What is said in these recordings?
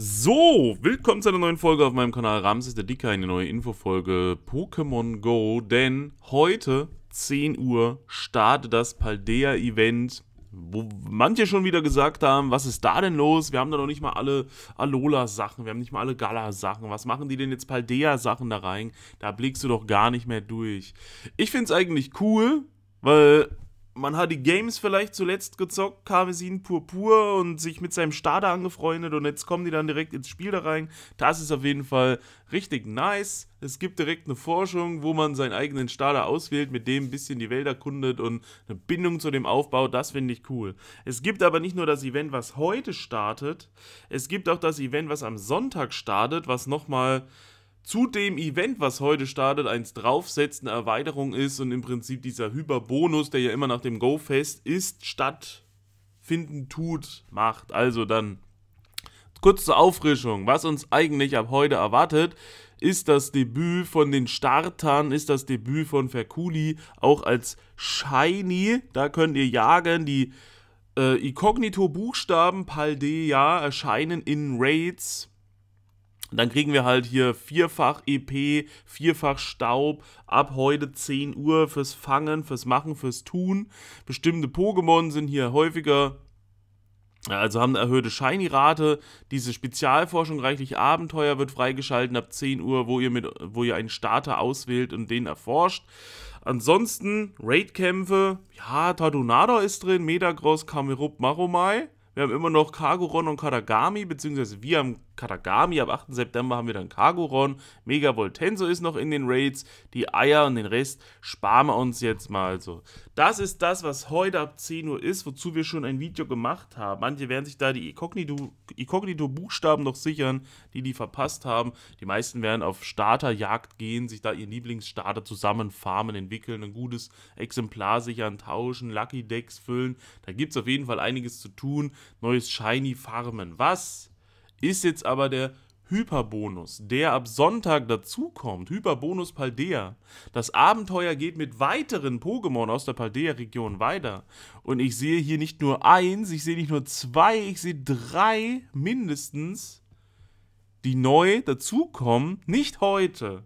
So, willkommen zu einer neuen Folge auf meinem Kanal Ramses der Dicke, eine neue Infofolge Pokémon Go, denn heute 10 Uhr startet das Paldea Event, wo manche schon wieder gesagt haben, was ist da denn los? Wir haben da noch nicht mal alle Alola Sachen, wir haben nicht mal alle Gala Sachen. Was machen die denn jetzt Paldea Sachen da rein? Da blickst du doch gar nicht mehr durch. Ich finde es eigentlich cool, weil man hat die Games vielleicht zuletzt gezockt, Karmesin Purpur und sich mit seinem Starter angefreundet und jetzt kommen die dann direkt ins Spiel da rein. Das ist auf jeden Fall richtig nice. Es gibt direkt eine Forschung, wo man seinen eigenen Starter auswählt, mit dem ein bisschen die Welt erkundet und eine Bindung zu dem Aufbau. Das finde ich cool. Es gibt aber nicht nur das Event, was heute startet, es gibt auch das Event, was am Sonntag startet, was nochmal zu dem Event, was heute startet, eins draufsetzt, eine Erweiterung ist und im Prinzip dieser Hyperbonus, der ja immer nach dem Go-Fest ist, stattfinden tut, macht. Also dann kurz zur Auffrischung, was uns eigentlich ab heute erwartet ist das Debüt von den Startern, ist das Debüt von Verkuli auch als Shiny. Da könnt ihr jagen. Die äh, Inkognito-Buchstaben Paldea erscheinen in Raids. Dann kriegen wir halt hier vierfach EP, vierfach Staub, ab heute 10 Uhr fürs Fangen, fürs Machen, fürs Tun. Bestimmte Pokémon sind hier häufiger also haben eine erhöhte Shiny-Rate, diese Spezialforschung reichlich Abenteuer wird freigeschalten ab 10 Uhr, wo ihr, mit, wo ihr einen Starter auswählt und den erforscht. Ansonsten Raid-Kämpfe, ja, Tadunada ist drin, Metagross, Kamerup, Maromai. Wir haben immer noch Kagoron und Katagami, beziehungsweise wir haben Katagami. Ab 8. September haben wir dann Kaguron. Mega Voltenso ist noch in den Raids. Die Eier und den Rest sparen wir uns jetzt mal so. Das ist das, was heute ab 10 Uhr ist, wozu wir schon ein Video gemacht haben. Manche werden sich da die Inkognito-Buchstaben noch sichern, die die verpasst haben. Die meisten werden auf Starterjagd gehen, sich da ihren Lieblingsstarter zusammen farmen, entwickeln, ein gutes Exemplar sichern, tauschen, Lucky Decks füllen. Da gibt es auf jeden Fall einiges zu tun. Neues Shiny farmen. Was ist jetzt aber der Hyperbonus, der ab Sonntag dazukommt. Hyperbonus Paldea. Das Abenteuer geht mit weiteren Pokémon aus der Paldea-Region weiter. Und ich sehe hier nicht nur eins, ich sehe nicht nur zwei, ich sehe drei mindestens, die neu dazukommen. Nicht heute.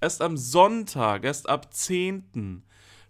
Erst am Sonntag, erst ab 10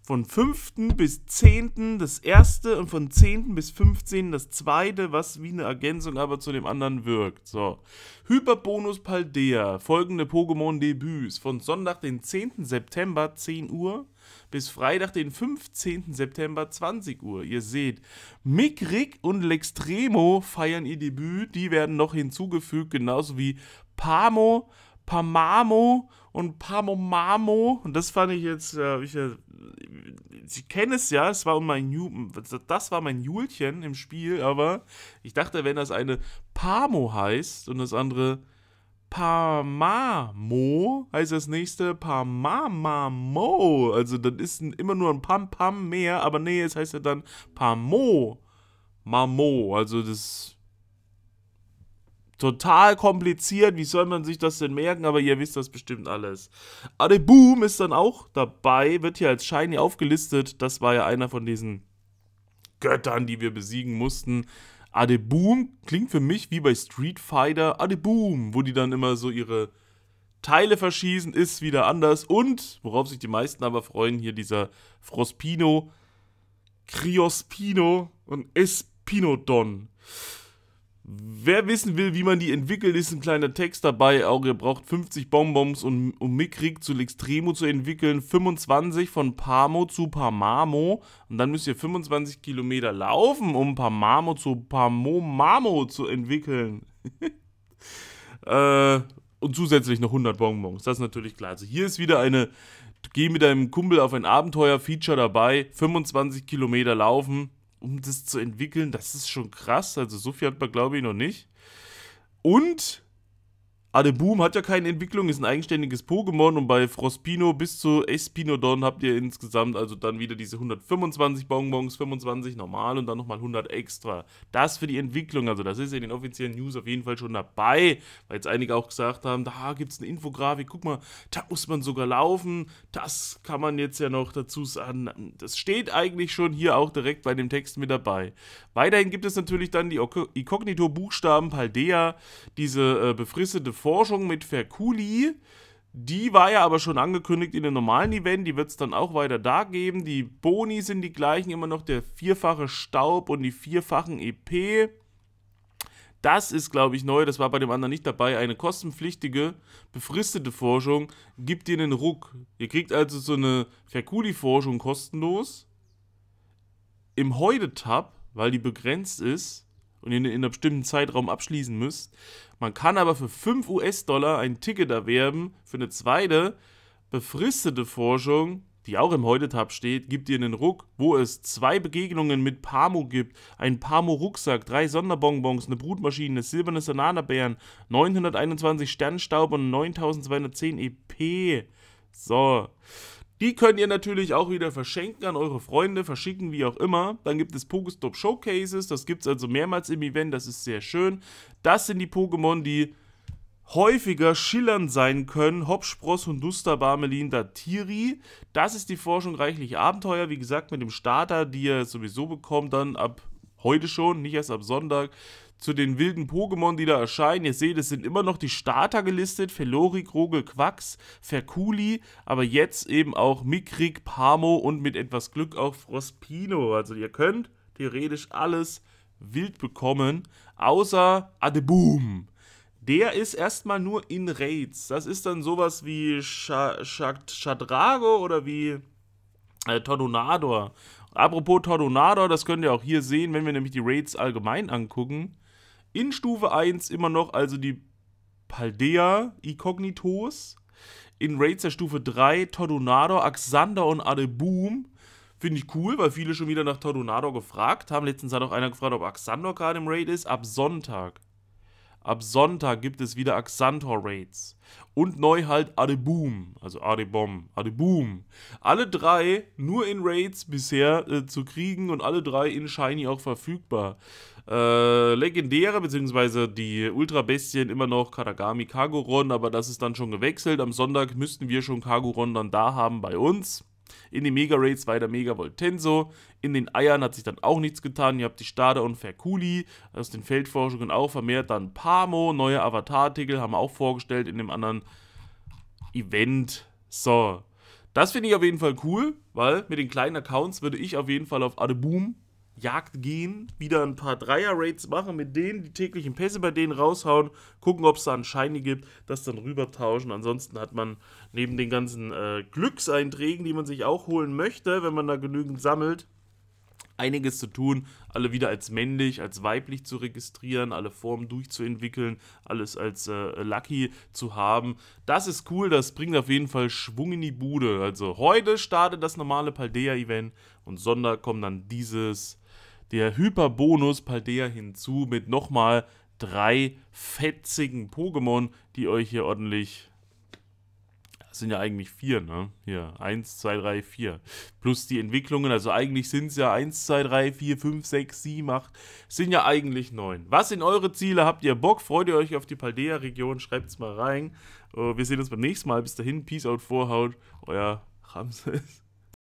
von 5. bis 10. das erste und von 10. bis 15. das zweite, was wie eine Ergänzung aber zu dem anderen wirkt. So. Hyperbonus Paldea, folgende Pokémon-Debüts von Sonntag, den 10. September, 10 Uhr bis Freitag, den 15. September, 20 Uhr. Ihr seht, Mikrik und Lextremo feiern ihr Debüt. Die werden noch hinzugefügt, genauso wie Pamo, Pamamo und Pamomamo. Und das fand ich jetzt, äh, ich, Sie kennen es ja, es war mein Ju das war mein Julchen im Spiel, aber ich dachte, wenn das eine Pamo heißt und das andere Pamamo heißt das nächste Pamamamo, also dann ist immer nur ein Pam Pam mehr, aber nee, es heißt ja dann Pamo Mamo, also das total kompliziert. Wie soll man sich das denn merken? Aber ihr wisst das bestimmt alles. Ade Boom ist dann auch dabei, wird hier als Shiny aufgelistet. Das war ja einer von diesen Göttern, die wir besiegen mussten. Ade Boom klingt für mich wie bei Street Fighter. Ade Boom, wo die dann immer so ihre Teile verschießen, ist wieder anders. Und, worauf sich die meisten aber freuen, hier dieser Frospino, Kriospino und Espinodon. Wer wissen will, wie man die entwickelt, ist ein kleiner Text dabei. Auch ihr braucht 50 Bonbons, um, um Mikrik zu Lextremo zu entwickeln. 25 von Pamo zu Pamamo. Und dann müsst ihr 25 Kilometer laufen, um Pamamo zu Pamomamo zu entwickeln. äh, und zusätzlich noch 100 Bonbons. Das ist natürlich klar. Also hier ist wieder eine Geh mit deinem Kumpel auf ein Abenteuer-Feature dabei. 25 Kilometer laufen um das zu entwickeln, das ist schon krass. Also so viel hat man, glaube ich, noch nicht. Und Adeboom hat ja keine Entwicklung, ist ein eigenständiges Pokémon und bei Frospino bis zu Espinodon habt ihr insgesamt also dann wieder diese 125 Bonbons, 25 normal und dann nochmal 100 extra. Das für die Entwicklung, also das ist in den offiziellen News auf jeden Fall schon dabei, weil jetzt einige auch gesagt haben, da gibt es eine Infografik, guck mal, da muss man sogar laufen, das kann man jetzt ja noch dazu sagen, das steht eigentlich schon hier auch direkt bei dem Text mit dabei. Weiterhin gibt es natürlich dann die incognito buchstaben Paldea, diese äh, befristete Forschung mit Ferculi. Die war ja aber schon angekündigt in den normalen Event, die wird es dann auch weiter da geben. Die Boni sind die gleichen, immer noch der vierfache Staub und die vierfachen EP. Das ist, glaube ich, neu, das war bei dem anderen nicht dabei. Eine kostenpflichtige, befristete Forschung gibt dir einen Ruck. Ihr kriegt also so eine Ferculi-Forschung kostenlos im Heute-Tab, weil die begrenzt ist und in, in einem bestimmten Zeitraum abschließen müsst. Man kann aber für 5 US-Dollar ein Ticket erwerben für eine zweite befristete Forschung, die auch im Heute-Tab steht, gibt ihr einen Ruck, wo es zwei Begegnungen mit Pamo gibt, einen Pamo-Rucksack, drei Sonderbonbons, eine Brutmaschine, das silberne Sananabären, 921 Sternstaub und 9210 EP. So, die könnt ihr natürlich auch wieder verschenken an eure Freunde, verschicken, wie auch immer. Dann gibt es Pokestop Showcases, das gibt es also mehrmals im Event, das ist sehr schön. Das sind die Pokémon, die häufiger schillernd sein können. Hopspross und Duster Barmelin Datiri. Das ist die Forschung reichlich Abenteuer. Wie gesagt, mit dem Starter, die ihr sowieso bekommt, dann ab heute schon, nicht erst ab Sonntag, zu den wilden Pokémon, die da erscheinen. Ihr seht, es sind immer noch die Starter gelistet. Felori, Grogel, Quax, Ferculi, aber jetzt eben auch Mikrik, Pamo und mit etwas Glück auch Frospino. Also ihr könnt theoretisch alles wild bekommen, außer Adeboom. Der ist erstmal nur in Raids. Das ist dann sowas wie Shadrago oder wie äh, Tornador. Apropos Tornador, das könnt ihr auch hier sehen, wenn wir nämlich die Raids allgemein angucken in Stufe 1 immer noch also die Paldea Icognitos. In Raids der Stufe 3 Tordonador, Axander und Adeboom. Finde ich cool, weil viele schon wieder nach Tordonador gefragt haben. Letztens hat auch einer gefragt, ob Axander gerade im Raid ist. Ab Sonntag. Ab Sonntag gibt es wieder Axantor-Raids. Und neu halt Adeboom, also Adebom, Adeboom. Alle drei nur in Raids bisher äh, zu kriegen und alle drei in Shiny auch verfügbar. Äh, legendäre, beziehungsweise die Ultra-Bestien immer noch Katagami, Kagoron, aber das ist dann schon gewechselt. Am Sonntag müssten wir schon Kagoron dann da haben bei uns. In den mega Raids war der mega Voltenso. In den Eiern hat sich dann auch nichts getan. Ihr habt die Stade und Ferkuli aus den Feldforschungen auch vermehrt. Dann Pamo, neue Avatar-Artikel haben wir auch vorgestellt in dem anderen Event. So. Das finde ich auf jeden Fall cool, weil mit den kleinen Accounts würde ich auf jeden Fall auf Adeboom Jagd gehen, wieder ein paar Dreier-Raids machen mit denen, die täglichen Pässe bei denen raushauen, gucken, ob es da einen Shiny gibt, das dann rübertauschen. Ansonsten hat man neben den ganzen äh, Glückseinträgen, die man sich auch holen möchte, wenn man da genügend sammelt, einiges zu tun, alle wieder als männlich, als weiblich zu registrieren, alle Formen durchzuentwickeln, alles als äh, Lucky zu haben. Das ist cool, das bringt auf jeden Fall Schwung in die Bude. Also heute startet das normale Paldea-Event und Sonder kommen dann dieses der Hyperbonus Paldea hinzu mit nochmal drei fetzigen Pokémon, die euch hier ordentlich das sind ja eigentlich vier, ne? Hier, eins, zwei, drei, vier. Plus die Entwicklungen, also eigentlich sind es ja eins, zwei, drei, vier, fünf, sechs, sieben, acht. Sind ja eigentlich neun. Was sind eure Ziele? Habt ihr Bock? Freut ihr euch auf die Paldea-Region? Schreibt es mal rein. Äh, wir sehen uns beim nächsten Mal. Bis dahin, Peace out, Vorhaut. Euer Ramses.